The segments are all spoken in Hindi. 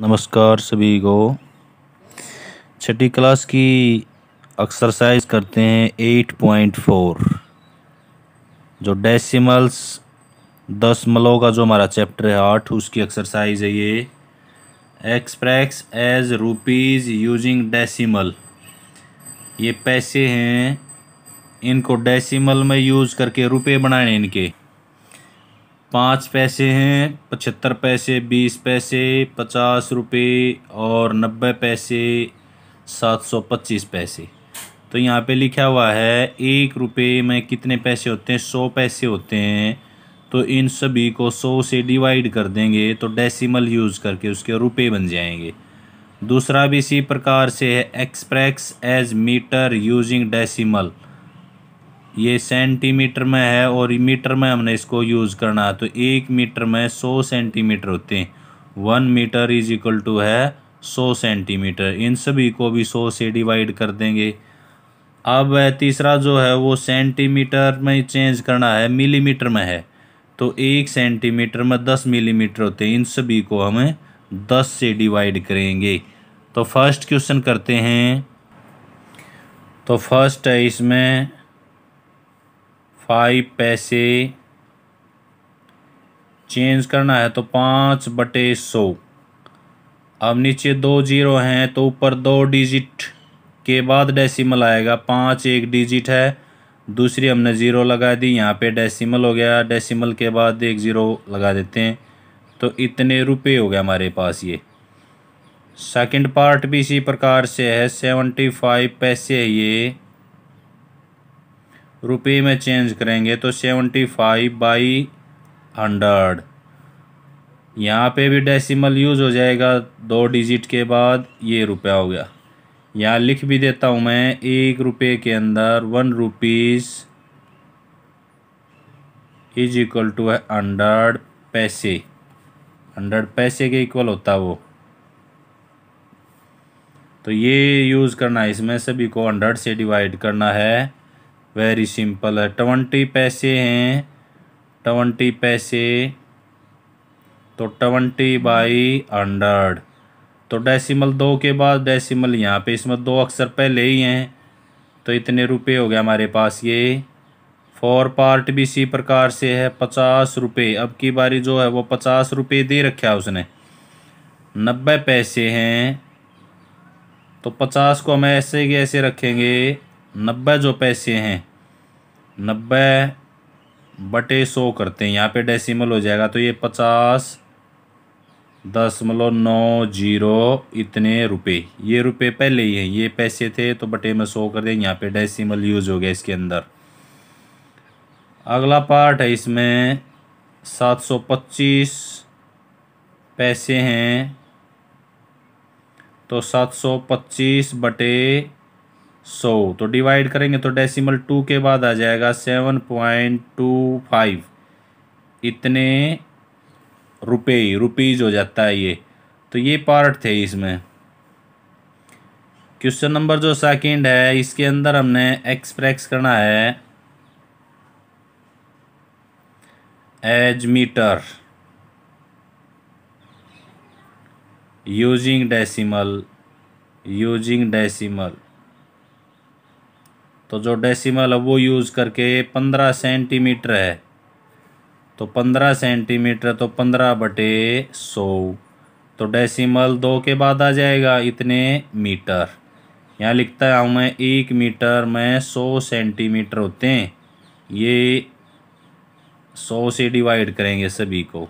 नमस्कार सभी को छठी क्लास की एक्सरसाइज करते हैं एट पॉइंट फोर जो डेसिमल्स मलों का जो हमारा चैप्टर है आठ उसकी एक्सरसाइज है ये express as rupees using decimal ये पैसे हैं इनको डेसिमल में यूज़ करके रुपए बनाने इनके पाँच पैसे हैं पचहत्तर पैसे बीस पैसे पचास रुपये और नब्बे पैसे सात सौ पच्चीस पैसे तो यहाँ पे लिखा हुआ है एक रुपये में कितने पैसे होते हैं सौ पैसे होते हैं तो इन सभी को सौ से डिवाइड कर देंगे तो डेसिमल यूज़ करके उसके रुपये बन जाएंगे दूसरा भी इसी प्रकार से है express as metre using decimal ये सेंटीमीटर में है और मीटर में हमने इसको यूज़ करना है तो एक मीटर में सौ सेंटीमीटर होते हैं one metre is equal to है सौ सेंटीमीटर इन सभी को भी सौ से डिवाइड कर देंगे अब तीसरा जो है वो सेंटीमीटर में चेंज करना है मिलीमीटर में है तो एक सेंटीमीटर में दस मिलीमीटर होते हैं इन सभी को हमें दस से डिवाइड करेंगे तो फर्स्ट क्वेश्चन करते हैं तो फर्स्ट है इसमें फाइव पैसे चेंज करना है तो पाँच बटे सौ अब नीचे दो जीरो हैं तो ऊपर दो डिजिट के बाद डेसिमल आएगा पाँच एक डिजिट है दूसरी हमने ज़ीरो लगा दी यहाँ पे डेसिमल हो गया डेसिमल के बाद एक ज़ीरो लगा देते हैं तो इतने रुपए हो गया हमारे पास ये सेकंड पार्ट भी इसी प्रकार से है सेवेंटी फाइव पैसे है ये रुपये में चेंज करेंगे तो सेवेंटी फाइव बाई हंड्रेड यहाँ पे भी डेसिमल यूज़ हो जाएगा दो डिजिट के बाद ये रुपया हो गया यहाँ लिख भी देता हूँ मैं एक रुपये के अंदर one rupees is equal to है हंड्रेड पैसे हंड्रेड पैसे के इक्वल होता है वो तो ये यूज़ करना है इसमें सभी को हंड्रेड से डिवाइड करना है वेरी सिंपल है ट्वेंटी पैसे हैं ट्वेंटी पैसे तो ट्वेंटी बाई हंड्रेड तो डेसिमल दो के बाद डेसिमल यहाँ पे इसमें दो अक्सर पहले ही हैं तो इतने रुपए हो गए हमारे पास ये फोर पार्ट भी इसी प्रकार से है पचास रुपये अब की बारी जो है वो पचास रुपये दे रखा उसने नब्बे पैसे हैं तो पचास को हम ऐसे ही ऐसे रखेंगे नब्बे जो पैसे हैं नब्बे बटे सौ करते हैं यहाँ पे डेसिमल हो जाएगा तो ये पचास दशमलव नौ जीरो इतने रुपए ये रुपए पहले ही हैं ये पैसे थे तो बटे में सौ कर दें यहाँ पे डेसिमल यूज़ हो गया इसके अंदर अगला पार्ट है इसमें सात सौ पच्चीस पैसे हैं तो सात सौ पच्चीस बटे सौ तो डिवाइड करेंगे तो डेसिमल टू के बाद आ जाएगा सेवन पॉइंट टू फाइव इतने रुपये रुपीज़ हो जाता है ये तो ये पार्ट थे इसमें क्वेश्चन नंबर जो सेकंड है इसके अंदर हमने एक्सप्रेस करना है as metre using decimal using decimal तो जो डेसिमल है वो यूज़ करके पंद्रह सेंटीमीटर है तो पंद्रह सेंटीमीटर तो पंद्रह बटे सौ तो डेसिमल दो के बाद आ जाएगा इतने मीटर यहाँ लिखता है मैं एक मीटर में सौ सेंटीमीटर होते हैं ये सौ से डिवाइड करेंगे सभी को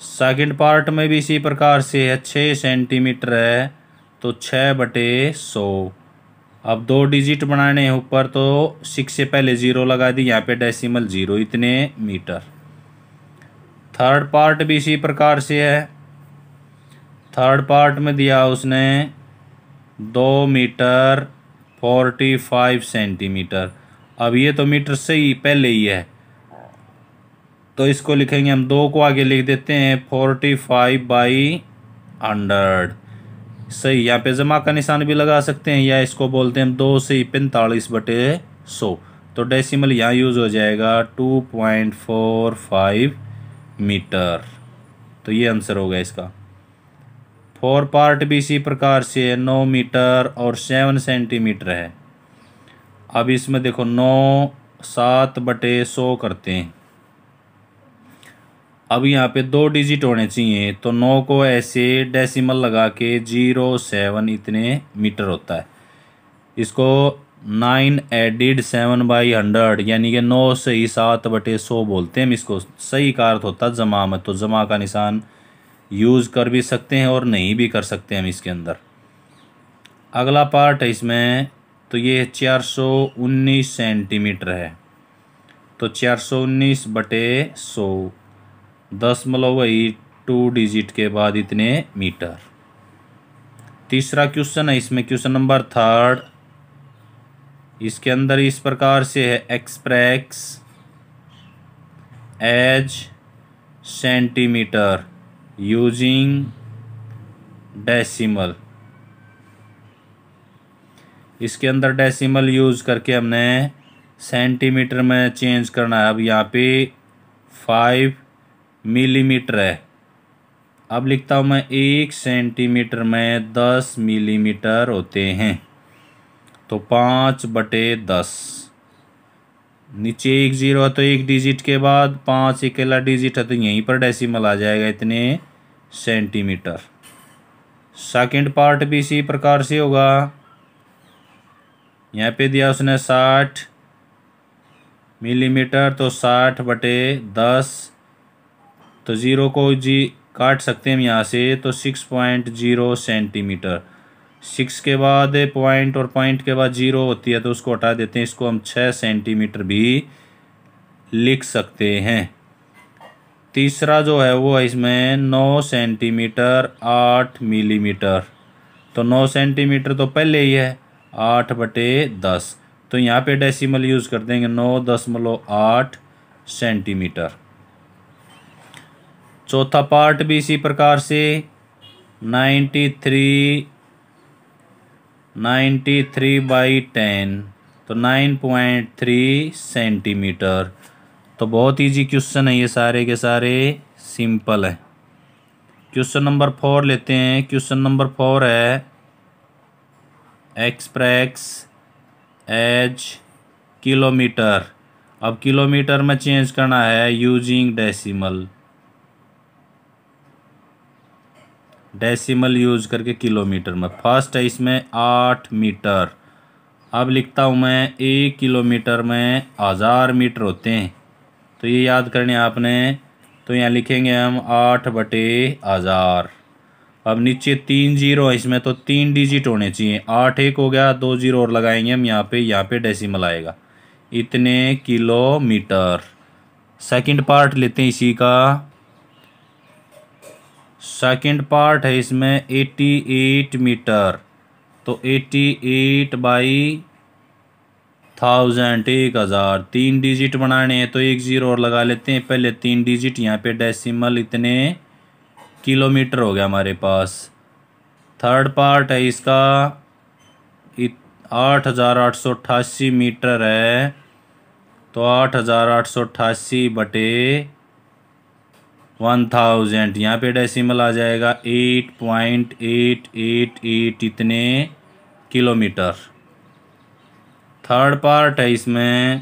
सेकंड पार्ट में भी इसी प्रकार से है छः सेंटीमीटर है तो छः बटे सौ अब दो डिजिट बनाने हैं ऊपर तो सिक्स से पहले ज़ीरो लगा दी यहाँ पे डेसिमल ज़ीरो इतने मीटर थर्ड पार्ट भी इसी प्रकार से है थर्ड पार्ट में दिया उसने दो मीटर फोर्टी फाइव सेंटीमीटर अब ये तो मीटर से ही पहले ही है तो इसको लिखेंगे हम दो को आगे लिख देते हैं फोर्टी फाइव बाई हंड्रेड सही यहाँ पे जमा का निशान भी लगा सकते हैं या इसको बोलते हैं दो से पैंतालीस बटे सौ तो डेसिमल यहाँ यूज़ हो जाएगा two point four five metre तो ये आंसर होगा इसका फोर पार्ट भी इसी प्रकार से नौ मीटर और सेवन सेंटीमीटर है अब इसमें देखो नौ सात बटे सौ करते हैं अब यहाँ पे दो डिजिट होने चाहिए तो नौ को ऐसे डेसिमल लगा के जीरो सेवन इतने मीटर होता है इसको nine added seven by hundred यानी कि नौ से ही सात बटे सौ बोलते हैं हम इसको सही का अर्थ होता है जमा में तो जमा का निशान यूज़ कर भी सकते हैं और नहीं भी कर सकते हम इसके अंदर अगला पार्ट है इसमें तो ये चार सौ उन्नीस सेंटीमीटर है तो चार सौ उन्नीस बटे सौ दशमलव वही टू डिजिट के बाद इतने मीटर तीसरा क्वेश्चन है इसमें क्वेश्चन नंबर थर्ड इसके अंदर इस प्रकार से है express as centimetre using decimal इसके अंदर डेसिमल यूज करके हमने सेंटीमीटर में चेंज करना है अब यहाँ पे फाइव मिलीमीटर है अब लिखता हूँ मैं एक सेंटीमीटर में दस मिलीमीटर होते हैं तो पाँच बटे दस नीचे एक जीरो है तो एक डिजिट के बाद पाँच अकेला डिजिट है तो यहीं पर डेसिमल आ जाएगा इतने सेंटीमीटर सेकंड पार्ट भी इसी प्रकार से होगा यहाँ पे दिया उसने साठ मिलीमीटर तो साठ बटे दस तो ज़ीरो को जी काट सकते हैं हम यहाँ से तो six point zero centimetre six के बाद पॉइंट और पॉइंट के बाद जीरो होती है तो उसको हटा देते हैं इसको हम छः सेंटीमीटर भी लिख सकते हैं तीसरा जो है वो है इसमें नौ सेंटीमीटर आठ मिलीमीटर तो नौ सेंटीमीटर तो पहले ही है आठ बटे दस तो यहाँ पे डेसिमल यूज़ कर देंगे नौ दशमलव आठ सेंटीमीटर चौथा पार्ट भी इसी प्रकार से ninety three ninety three by ten तो नाइन पॉइंट थ्री सेंटीमीटर तो बहुत इजी क्वेश्चन है ये सारे के सारे सिंपल है क्वेश्चन नंबर फोर लेते हैं क्वेश्चन नंबर फोर है एक्सप्रेस एज किलोमीटर अब किलोमीटर में चेंज करना है यूजिंग डेसिमल डेसिमल यूज करके किलोमीटर में फर्स्ट है इसमें आठ मीटर अब लिखता हूँ मैं एक किलोमीटर में हज़ार मीटर होते हैं तो ये याद करने आपने तो यहाँ लिखेंगे हम आठ बटे हज़ार अब नीचे तीन जीरो है इसमें तो तीन डिजिट होने चाहिए आठ एक हो गया दो जीरो और लगाएंगे हम यहाँ पे यहाँ पे डेसिमल आएगा इतने किलोमीटर सेकंड पार्ट लेते हैं इसी का सेकंड पार्ट है इसमें 88 मीटर तो 88 बाई थाउजेंड एक हज़ार तीन डिजिट बनाने हैं तो एक ज़ीरो और लगा लेते हैं पहले तीन डिजिट यहाँ पे डेसिमल इतने किलोमीटर हो गया हमारे पास थर्ड पार्ट है इसका आठ हज़ार आठ सौ अट्ठासी मीटर है तो आठ हज़ार आठ सौ अट्ठासी बटे वन थाउजेंड यहाँ पे डेसिमल आ जाएगा eight point eight eight eight इतने किलोमीटर थर्ड पार्ट है इसमें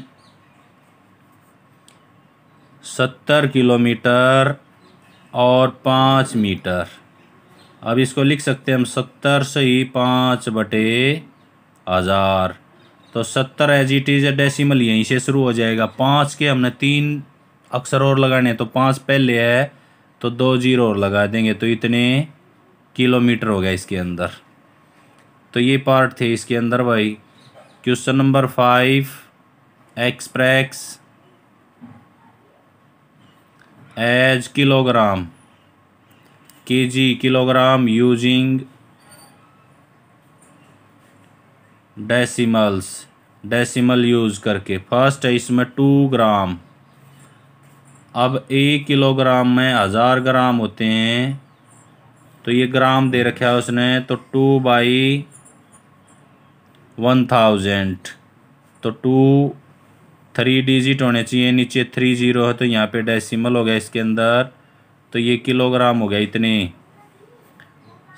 सत्तर किलोमीटर और पाँच मीटर अब इसको लिख सकते हैं हम सत्तर से ही पाँच बटे हज़ार तो सत्तर एज इट इज़ डेसिमल यहीं से शुरू हो जाएगा पाँच के हमने तीन अक्सर और लगाने हैं तो पाँच पहले है तो दो जीरो और लगा देंगे तो इतने किलोमीटर हो गया इसके अंदर तो ये पार्ट थे इसके अंदर भाई question number five express as kilogram kg kilogram using decimals decimal use करके फर्स्ट है इसमें टू ग्राम अब एक किलोग्राम में हज़ार ग्राम होते हैं तो ये ग्राम दे रखा है उसने तो टू बाई वन थाउजेंड तो टू थ्री डिजिट होने चाहिए नीचे थ्री जीरो है तो यहाँ पे डेसिमल हो गया इसके अंदर तो ये किलोग्राम हो गया इतने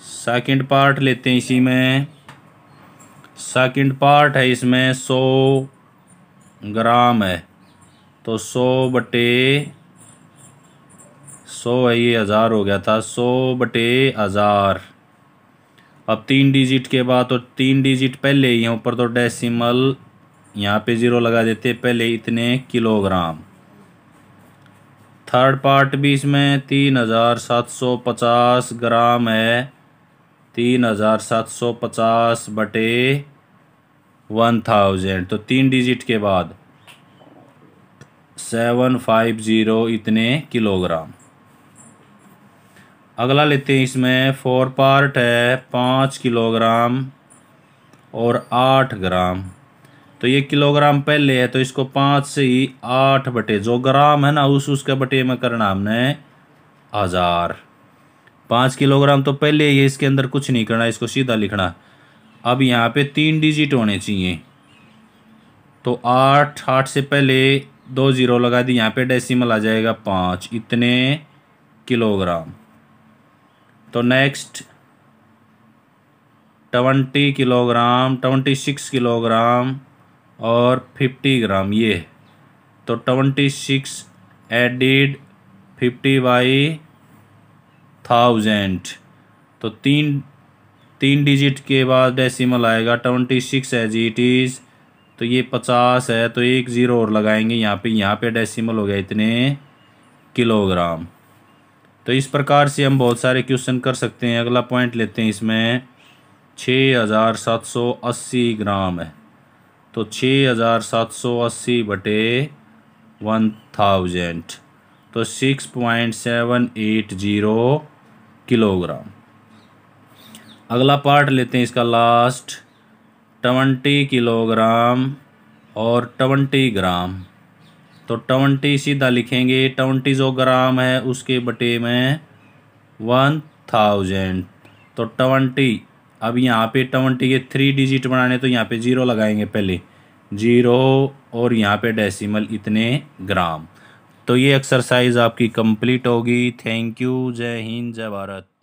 सेकंड पार्ट लेते हैं इसी में सेकंड पार्ट है इसमें सौ ग्राम है तो सौ बटे सौ है ये हज़ार हो गया था सौ बटे हज़ार अब तीन डिजिट के बाद तो तीन डिजिट पहले ही हैं ऊपर तो डेसिमल यहाँ पे ज़ीरो लगा देते पहले इतने किलोग्राम थर्ड पार्ट भी इसमें तीन हज़ार सात सौ पचास ग्राम है तीन हज़ार सात सौ पचास बटे वन थाउजेंड तो तीन डिजिट के बाद सेवन फाइव ज़ीरो इतने किलोग्राम अगला लेते हैं इसमें फोर पार्ट है पाँच किलोग्राम और आठ ग्राम तो ये किलोग्राम पहले है तो इसको पाँच से ही आठ बटे जो ग्राम है ना उस उसके बटे में करना हमने हज़ार पाँच किलोग्राम तो पहले ये इसके अंदर कुछ नहीं करना इसको सीधा लिखना अब यहाँ पे तीन डिजिट होने चाहिए तो आठ आठ से पहले दो जीरो लगा दी यहाँ पे डेसिमल आ जाएगा पाँच इतने किलोग्राम तो next twenty kilogram twenty six kilogram और फिफ्टी ग्राम ये तो twenty six added fifty by thousand तो तीन तीन डिजिट के बाद डेसिमल आएगा twenty six as it is तो ये पचास है तो एक ज़ीरो और लगाएंगे यहाँ पे यहाँ पे डेसिमल हो गया इतने किलोग्राम तो इस प्रकार से हम बहुत सारे क्वेश्चन कर सकते हैं अगला पॉइंट लेते हैं इसमें छः हज़ार सात सौ अस्सी ग्राम है तो छः हज़ार सात सौ अस्सी बटे वन थाउजेंड तो six point seven eight zero kilogram अगला पार्ट लेते हैं इसका लास्ट ट्वेंटी किलोग्राम और ट्वेंटी ग्राम तो ट्वेंटी सीधा लिखेंगे ट्वेंटी जो ग्राम है उसके बटे में वन थाउजेंड तो ट्वेंटी अब यहाँ पे ट्वेंटी के थ्री डिजिट बनाने तो यहाँ पे जीरो लगाएंगे पहले जीरो और यहाँ पे डेसिमल इतने ग्राम तो ये एक्सरसाइज आपकी कंप्लीट होगी थैंक यू जय हिंद जय भारत